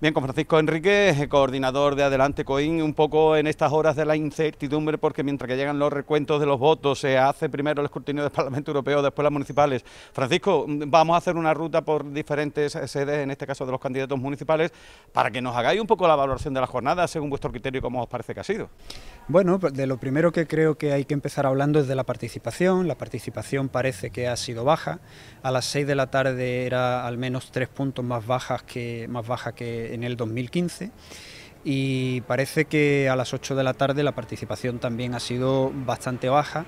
Bien, con Francisco Enrique, eh, coordinador de Adelante Coín, un poco en estas horas de la incertidumbre, porque mientras que llegan los recuentos de los votos, se hace primero el escrutinio del Parlamento Europeo, después las municipales. Francisco, mm, vamos a hacer una ruta por diferentes eh, sedes, en este caso de los candidatos municipales, para que nos hagáis un poco la valoración de la jornada, según vuestro criterio, cómo os parece que ha sido. Bueno, pues, de lo primero que creo que hay que empezar hablando es de la participación. La participación parece que ha sido baja. A las seis de la tarde era al menos tres puntos más bajas que más baja que en el 2015 y parece que a las 8 de la tarde la participación también ha sido bastante baja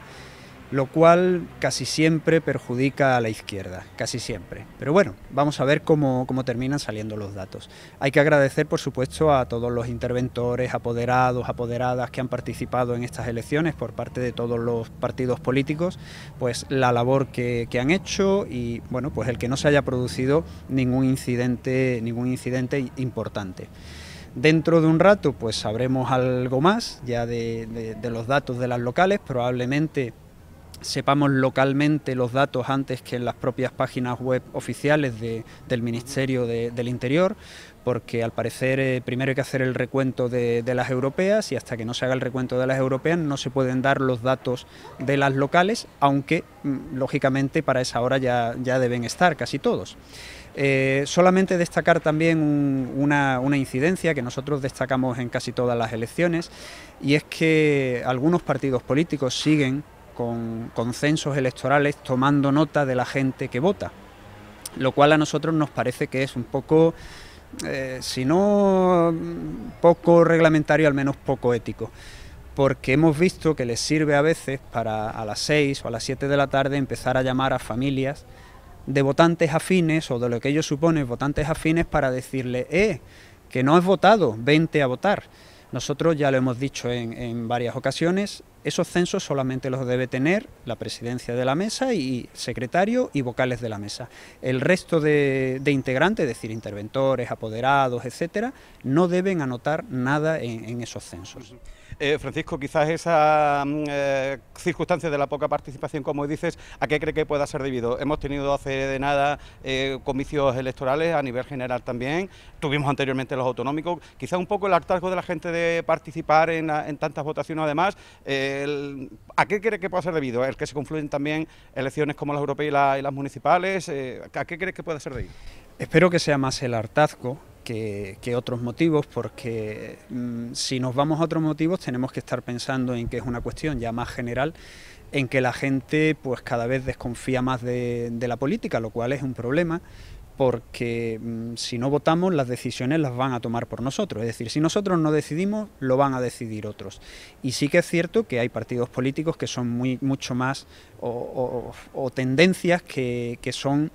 lo cual casi siempre perjudica a la izquierda, casi siempre. Pero bueno, vamos a ver cómo, terminan saliendo los datos. Hay que agradecer, por supuesto, a todos los interventores, apoderados, apoderadas que han participado en estas elecciones por parte de todos los partidos políticos, pues la labor que, han hecho y, bueno, pues el que no se haya producido ningún incidente, ningún incidente importante. Dentro de un rato pues sabremos algo más ya de, de, los datos de las locales, probablemente sepamos localmente los datos antes que en las propias páginas web oficiales del Ministerio del Interior, porque al parecer eh, primero hay que hacer el recuento de, las europeas y hasta que no se haga el recuento de las europeas no se pueden dar los datos de las locales, aunque mm, lógicamente para esa hora ya, ya deben estar casi todos. Eh, solamente destacar también una, incidencia que nosotros destacamos en casi todas las elecciones y es que algunos partidos políticos siguen con, consensos censos electorales tomando nota de la gente que vota, lo cual a nosotros nos parece que es un poco... Eh, si no poco reglamentario, al menos poco ético, porque hemos visto que les sirve a veces para a las 6 o a las 7 de la tarde empezar a llamar a familias de votantes afines o de lo que ellos suponen votantes afines para decirle, eh, que no has votado, vente a votar. Nosotros ya lo hemos dicho en, varias ocasiones, esos censos solamente los debe tener la presidencia de la mesa y secretario y vocales de la mesa. El resto de, integrantes, es decir, interventores, apoderados, etcétera, no deben anotar nada en esos censos. Eh, Francisco, quizás esa mm, eh, circunstancia de la poca participación, como dices, ¿a qué cree que pueda ser debido? Hemos tenido hace de nada eh, comicios electorales a nivel general también, tuvimos anteriormente los autonómicos, quizás un poco el hartazgo de la gente de participar en, tantas votaciones además, ¿a qué cree que pueda ser debido? ¿El que se confluyen también elecciones como las europeas y, y las municipales? ¿A qué cree que pueda ser debido? Espero que sea más el hartazgo que, otros motivos, porque mm, si nos vamos a otros motivos tenemos que estar pensando en que es una cuestión ya más general en que la gente pues cada vez desconfía más de, la política, lo cual es un problema porque mm, si no votamos las decisiones las van a tomar por nosotros, es decir, si nosotros no decidimos lo van a decidir otros. Y sí que es cierto que hay partidos políticos que son muy, mucho más o, tendencias que, que son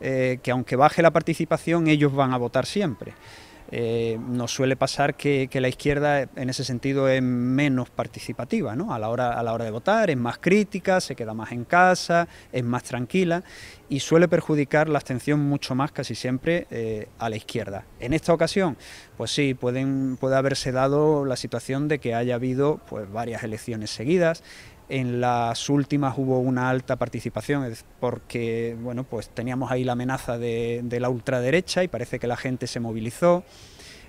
eh, que aunque baje la participación, ellos van a votar siempre. Eh, nos suele pasar que, la izquierda en ese sentido es menos participativa ¿no? a, la hora, a la hora de votar, es más crítica, se queda más en casa, es más tranquila y suele perjudicar la abstención mucho más casi siempre eh, a la izquierda. En esta ocasión, pues sí, puede haberse dado la situación de que haya habido pues, varias elecciones seguidas, en las últimas hubo una alta participación porque bueno, pues teníamos ahí la amenaza de la ultraderecha y parece que la gente se movilizó.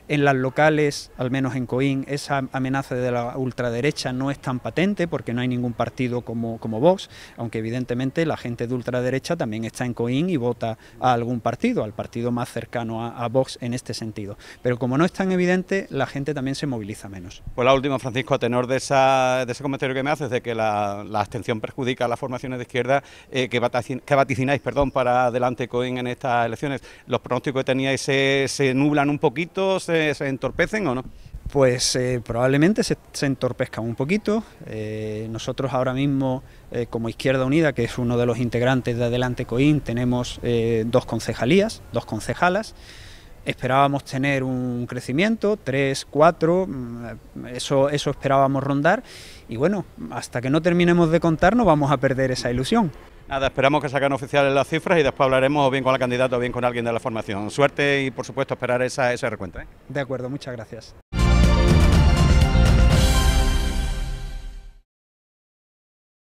En las locales, al menos en Coín, esa amenaza de la ultraderecha no es tan patente porque no hay ningún partido como, como Vox, aunque evidentemente la gente de ultraderecha también está en Coín y vota a algún partido, al partido más cercano a, Vox en este sentido. Pero como no es tan evidente, la gente también se moviliza menos. Pues la última, Francisco, a tenor de, esa, de ese comentario que me haces de que la, abstención perjudica a las formaciones de izquierda, eh, que, que, vaticináis perdón, para adelante Coín en estas elecciones, ¿los pronósticos que teníais se, se nublan un poquito? Se se, entorpecen o no? Pues eh, probablemente se, entorpezca un poquito. Eh, nosotros ahora mismo, eh, como Izquierda Unida, que es uno de los integrantes de Adelante Coín, tenemos dos concejalías, dos concejalas esperábamos tener un crecimiento, 3, 4, mm, eso, eso esperábamos rondar y bueno, hasta que no terminemos de contar no vamos a perder esa ilusión. Nada, esperamos que sacan oficiales las cifras y después hablaremos bien con la candidata o bien con alguien de la formación. Suerte y por supuesto esperar esa, ese recuento. ¿eh? De acuerdo, muchas gracias.